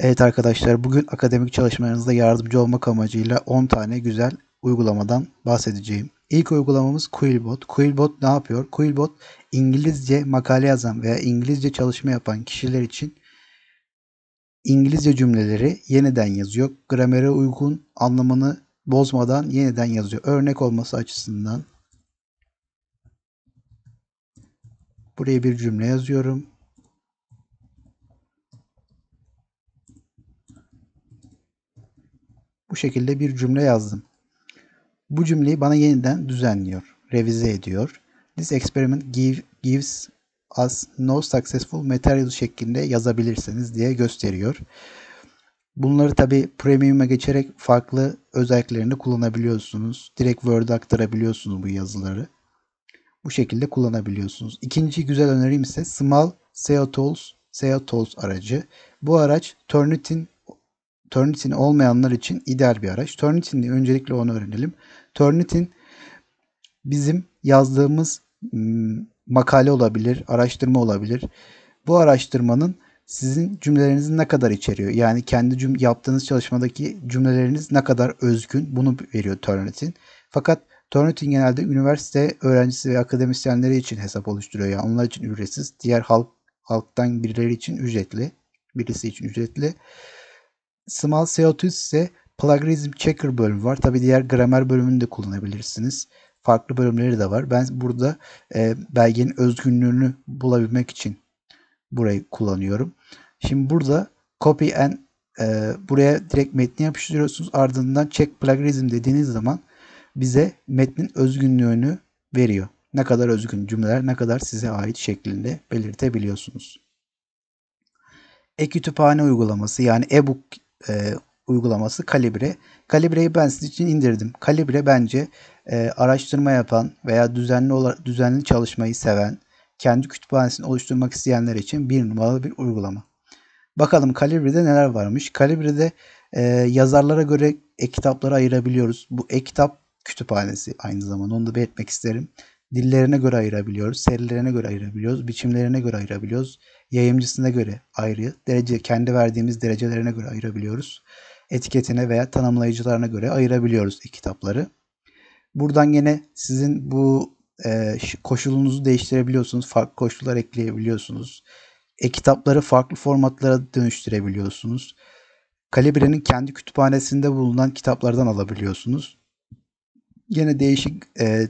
Evet arkadaşlar bugün akademik çalışmalarınızda yardımcı olmak amacıyla 10 tane güzel uygulamadan bahsedeceğim. İlk uygulamamız Quillbot. Quillbot ne yapıyor? Quillbot İngilizce makale yazan veya İngilizce çalışma yapan kişiler için İngilizce cümleleri yeniden yazıyor. Gramere uygun anlamını bozmadan yeniden yazıyor. Örnek olması açısından buraya bir cümle yazıyorum. Bu şekilde bir cümle yazdım. Bu cümleyi bana yeniden düzenliyor, revize ediyor. This experiment give, gives us no successful material şeklinde yazabilirsiniz diye gösteriyor. Bunları tabi premium'a geçerek farklı özelliklerini kullanabiliyorsunuz. Direkt Word'a aktarabiliyorsunuz bu yazıları. Bu şekilde kullanabiliyorsunuz. İkinci güzel önerim ise Small SEO Tools, SEO Tools aracı. Bu araç Turnitin Turnitin olmayanlar için ideal bir araç. Turnitin diye öncelikle onu öğrenelim. Turnitin bizim yazdığımız makale olabilir, araştırma olabilir. Bu araştırmanın sizin cümlelerinizi ne kadar içeriyor? Yani kendi cüm yaptığınız çalışmadaki cümleleriniz ne kadar özgün? Bunu veriyor Turnitin. Fakat Turnitin genelde üniversite öğrencisi ve akademisyenleri için hesap oluşturuyor. Yani onlar için ücretsiz. Diğer halk halktan birileri için ücretli. Birisi için ücretli. Small SEO Tools ise Plagiarism Checker bölümü var. Tabi diğer gramer bölümünü de kullanabilirsiniz. Farklı bölümleri de var. Ben burada e, belgenin özgünlüğünü bulabilmek için burayı kullanıyorum. Şimdi burada copy and e, buraya direkt metni yapıştırıyorsunuz. Ardından check plagiarism dediğiniz zaman bize metnin özgünlüğünü veriyor. Ne kadar özgün cümleler ne kadar size ait şeklinde belirtebiliyorsunuz. E-kütüphane uygulaması yani e-book e, uygulaması Kalibre. Kalibre'yi ben sizin için indirdim. Kalibre bence e, araştırma yapan veya düzenli olarak düzenli çalışmayı seven, kendi kütüphanesini oluşturmak isteyenler için bir numaralı bir uygulama. Bakalım Kalibre'de neler varmış. Kalibre'de e, yazarlara göre e-kitapları ayırabiliyoruz. Bu e-kitap kütüphanesi aynı zamanda onu da belirtmek isterim dillerine göre ayırabiliyoruz, serilerine göre ayırabiliyoruz, biçimlerine göre ayırabiliyoruz, yayımcısına göre ayrı, derece kendi verdiğimiz derecelerine göre ayırabiliyoruz. Etiketine veya tanımlayıcılarına göre ayırabiliyoruz kitapları. Buradan yine sizin bu e, koşulunuzu değiştirebiliyorsunuz. Farklı koşullar ekleyebiliyorsunuz. E-kitapları farklı formatlara dönüştürebiliyorsunuz. Kalibre'nin kendi kütüphanesinde bulunan kitaplardan alabiliyorsunuz. Yine değişik e,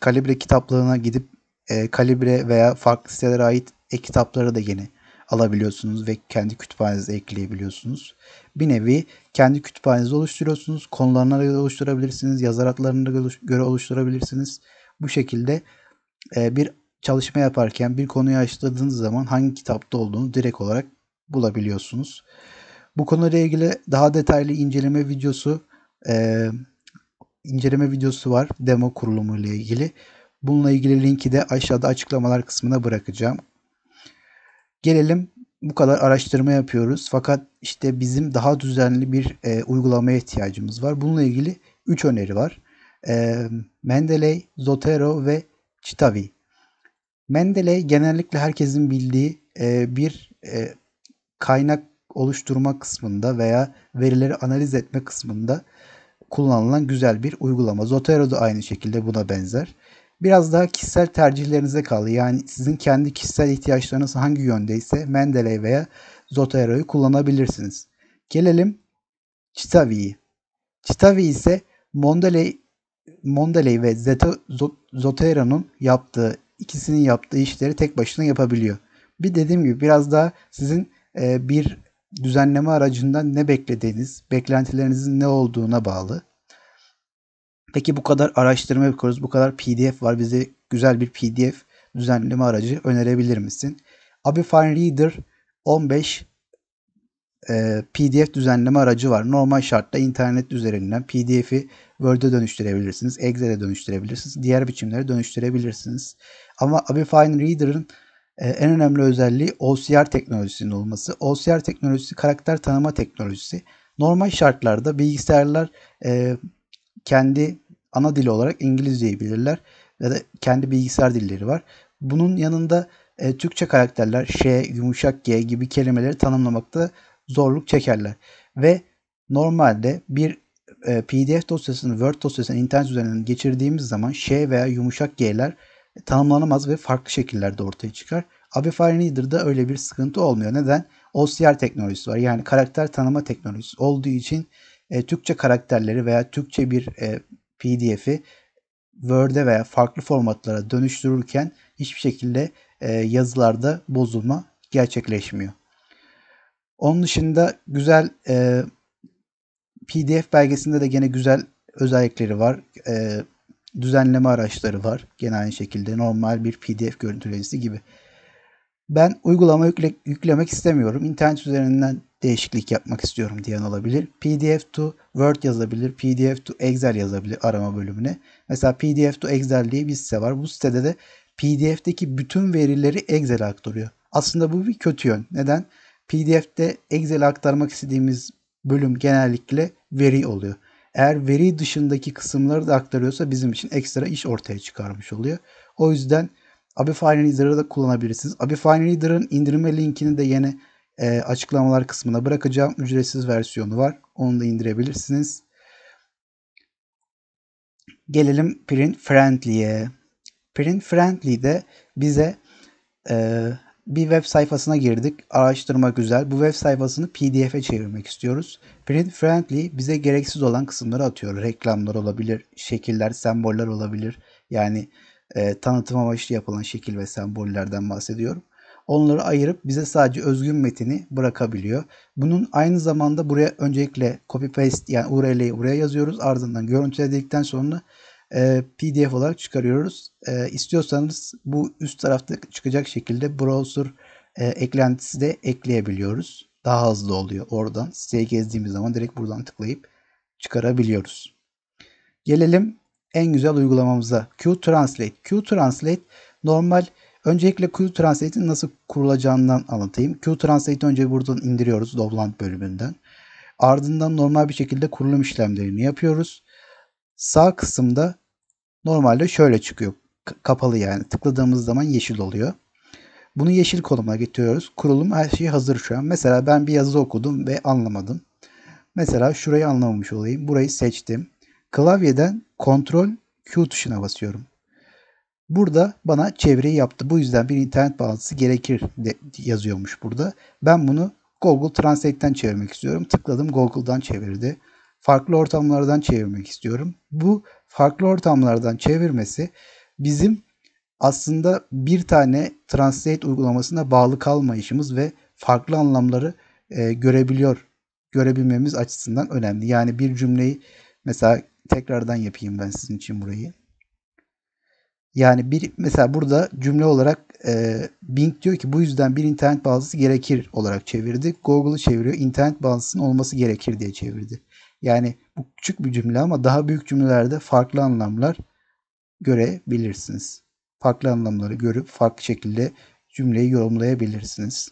Kalibre kitaplarına gidip e, Kalibre veya farklı sitelere ait e-kitapları da yeni alabiliyorsunuz ve kendi kütüphanenize ekleyebiliyorsunuz. Bir nevi kendi kütüphanenizi oluşturuyorsunuz. Konularına göre oluşturabilirsiniz. Yazar adlarına göre oluşturabilirsiniz. Bu şekilde e, bir çalışma yaparken bir konuyu açtığınız zaman hangi kitapta olduğunu direkt olarak bulabiliyorsunuz. Bu konuyla ilgili daha detaylı inceleme videosu e, inceleme videosu var demo kurulumu ile ilgili. Bununla ilgili linki de aşağıda açıklamalar kısmına bırakacağım. Gelelim bu kadar araştırma yapıyoruz fakat işte bizim daha düzenli bir e, uygulamaya ihtiyacımız var. Bununla ilgili 3 öneri var. E, Mendeley, Zotero ve Citavi. Mendeley genellikle herkesin bildiği e, bir e, kaynak oluşturma kısmında veya verileri analiz etme kısmında kullanılan güzel bir uygulama. Zotero da aynı şekilde buna benzer. Biraz daha kişisel tercihlerinize kaldı. Yani sizin kendi kişisel ihtiyaçlarınız hangi yöndeyse Mendeley veya Zotero'yu kullanabilirsiniz. Gelelim Citavi'yi. Citavi ise Mondeley, Mondeley ve Zotero'nun yaptığı ikisinin yaptığı işleri tek başına yapabiliyor. Bir dediğim gibi biraz daha sizin e, bir düzenleme aracından ne beklediğiniz, beklentilerinizin ne olduğuna bağlı. Peki bu kadar araştırma yapıyoruz, bu kadar PDF var. Bize güzel bir PDF düzenleme aracı önerebilir misin? Abifine Reader 15 e, PDF düzenleme aracı var. Normal şartta internet üzerinden PDF'i Word'e dönüştürebilirsiniz, Excel'e dönüştürebilirsiniz, diğer biçimlere dönüştürebilirsiniz. Ama Abifine Reader'ın ee, en önemli özelliği OCR teknolojisinin olması. OCR teknolojisi karakter tanıma teknolojisi. Normal şartlarda bilgisayarlar e, kendi ana dili olarak İngilizceyi bilirler ya da kendi bilgisayar dilleri var. Bunun yanında e, Türkçe karakterler Ş, yumuşak G gibi kelimeleri tanımlamakta zorluk çekerler. Ve normalde bir e, PDF dosyasını Word dosyasını internet üzerinden geçirdiğimiz zaman Ş veya yumuşak G'ler tanımlanamaz ve farklı şekillerde ortaya çıkar. Abify Reader'da öyle bir sıkıntı olmuyor. Neden? OCR teknolojisi var. Yani karakter tanıma teknolojisi olduğu için e, Türkçe karakterleri veya Türkçe bir e, PDF'i Word'e veya farklı formatlara dönüştürürken hiçbir şekilde e, yazılarda bozulma gerçekleşmiyor. Onun dışında güzel e, PDF belgesinde de gene güzel özellikleri var. E, düzenleme araçları var. Gene aynı şekilde normal bir PDF görüntüleyicisi gibi. Ben uygulama yükle, yüklemek istemiyorum. İnternet üzerinden değişiklik yapmak istiyorum diyen olabilir. PDF to Word yazabilir. PDF to Excel yazabilir arama bölümüne. Mesela PDF to Excel diye bir site var. Bu sitede de PDF'deki bütün verileri Excel'e aktarıyor. Aslında bu bir kötü yön. Neden? PDF'de Excel'e aktarmak istediğimiz bölüm genellikle veri oluyor. Eğer veri dışındaki kısımları da aktarıyorsa bizim için ekstra iş ortaya çıkarmış oluyor. O yüzden Abifine Reader'ı da kullanabilirsiniz. Abifine Reader'ın indirme linkini de yine e, açıklamalar kısmına bırakacağım. Ücretsiz versiyonu var. Onu da indirebilirsiniz. Gelelim Print Friendly'ye. Print Friendly'de bize e, bir web sayfasına girdik. Araştırma güzel. Bu web sayfasını PDF'e çevirmek istiyoruz. Print Friendly bize gereksiz olan kısımları atıyor. Reklamlar olabilir, şekiller, semboller olabilir. Yani e, tanıtım amaçlı yapılan şekil ve sembollerden bahsediyorum. Onları ayırıp bize sadece özgün metini bırakabiliyor. Bunun aynı zamanda buraya öncelikle copy paste yani URL'yi buraya yazıyoruz. Ardından görüntüledikten sonra e, PDF olarak çıkarıyoruz. E, istiyorsanız bu üst tarafta çıkacak şekilde browser e, eklentisi de ekleyebiliyoruz. Daha hızlı oluyor oradan. Siteyi gezdiğimiz zaman direkt buradan tıklayıp çıkarabiliyoruz. Gelelim en güzel uygulamamıza. Q-Translate. Q-Translate normal öncelikle Q-Translate'in nasıl kurulacağından anlatayım. Q-Translate'i önce buradan indiriyoruz Dovland bölümünden. Ardından normal bir şekilde kurulum işlemlerini yapıyoruz. Sağ kısımda normalde şöyle çıkıyor. Kapalı yani. Tıkladığımız zaman yeşil oluyor. Bunu yeşil koluma getiriyoruz. Kurulum her şey hazır şu an. Mesela ben bir yazı okudum ve anlamadım. Mesela şurayı anlamamış olayım. Burayı seçtim. Klavyeden Ctrl Q tuşuna basıyorum. Burada bana çeviri yaptı. Bu yüzden bir internet bağlantısı gerekir de yazıyormuş burada. Ben bunu Google Translate'ten çevirmek istiyorum. Tıkladım Google'dan çevirdi farklı ortamlardan çevirmek istiyorum. Bu farklı ortamlardan çevirmesi bizim aslında bir tane translate uygulamasına bağlı kalmayışımız ve farklı anlamları e, görebiliyor, görebilmemiz açısından önemli. Yani bir cümleyi mesela tekrardan yapayım ben sizin için burayı. Yani bir mesela burada cümle olarak e, Bing diyor ki bu yüzden bir internet bağlantısı gerekir olarak çevirdi. Google'ı çeviriyor. internet bağlantısının olması gerekir diye çevirdi. Yani bu küçük bir cümle ama daha büyük cümlelerde farklı anlamlar görebilirsiniz. Farklı anlamları görüp farklı şekilde cümleyi yorumlayabilirsiniz.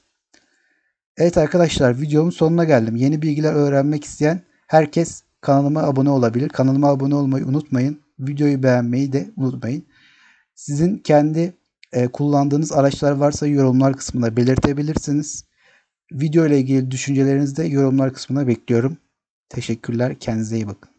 Evet arkadaşlar videomun sonuna geldim. Yeni bilgiler öğrenmek isteyen herkes kanalıma abone olabilir. Kanalıma abone olmayı unutmayın. Videoyu beğenmeyi de unutmayın. Sizin kendi e, kullandığınız araçlar varsa yorumlar kısmında belirtebilirsiniz. Video ile ilgili düşüncelerinizi de yorumlar kısmına bekliyorum. Teşekkürler. Kendinize iyi bakın.